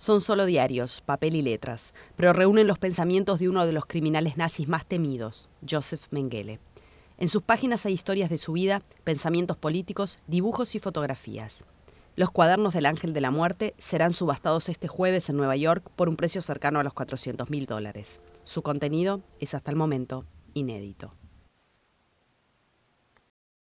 Son solo diarios, papel y letras, pero reúnen los pensamientos de uno de los criminales nazis más temidos, Joseph Mengele. En sus páginas hay historias de su vida, pensamientos políticos, dibujos y fotografías. Los cuadernos del Ángel de la Muerte serán subastados este jueves en Nueva York por un precio cercano a los 400 mil dólares. Su contenido es hasta el momento inédito.